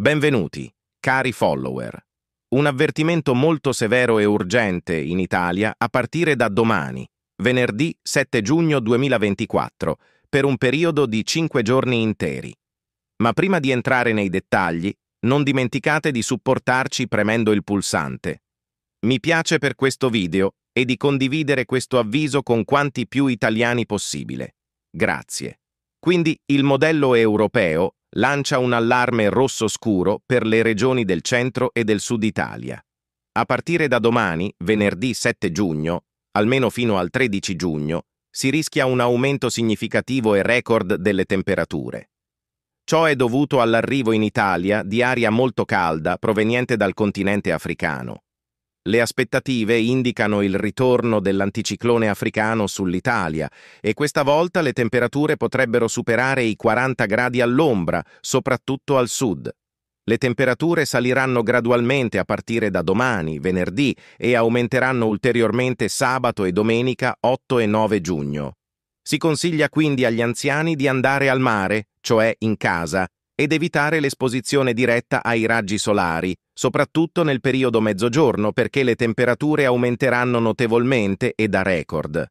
Benvenuti, cari follower. Un avvertimento molto severo e urgente in Italia a partire da domani, venerdì 7 giugno 2024, per un periodo di 5 giorni interi. Ma prima di entrare nei dettagli, non dimenticate di supportarci premendo il pulsante. Mi piace per questo video e di condividere questo avviso con quanti più italiani possibile. Grazie. Quindi il modello europeo lancia un allarme rosso scuro per le regioni del centro e del sud Italia. A partire da domani, venerdì 7 giugno, almeno fino al 13 giugno, si rischia un aumento significativo e record delle temperature. Ciò è dovuto all'arrivo in Italia di aria molto calda proveniente dal continente africano, le aspettative indicano il ritorno dell'anticiclone africano sull'Italia e questa volta le temperature potrebbero superare i 40 gradi all'ombra, soprattutto al sud. Le temperature saliranno gradualmente a partire da domani, venerdì, e aumenteranno ulteriormente sabato e domenica 8 e 9 giugno. Si consiglia quindi agli anziani di andare al mare, cioè in casa, ed evitare l'esposizione diretta ai raggi solari, soprattutto nel periodo mezzogiorno perché le temperature aumenteranno notevolmente e da record.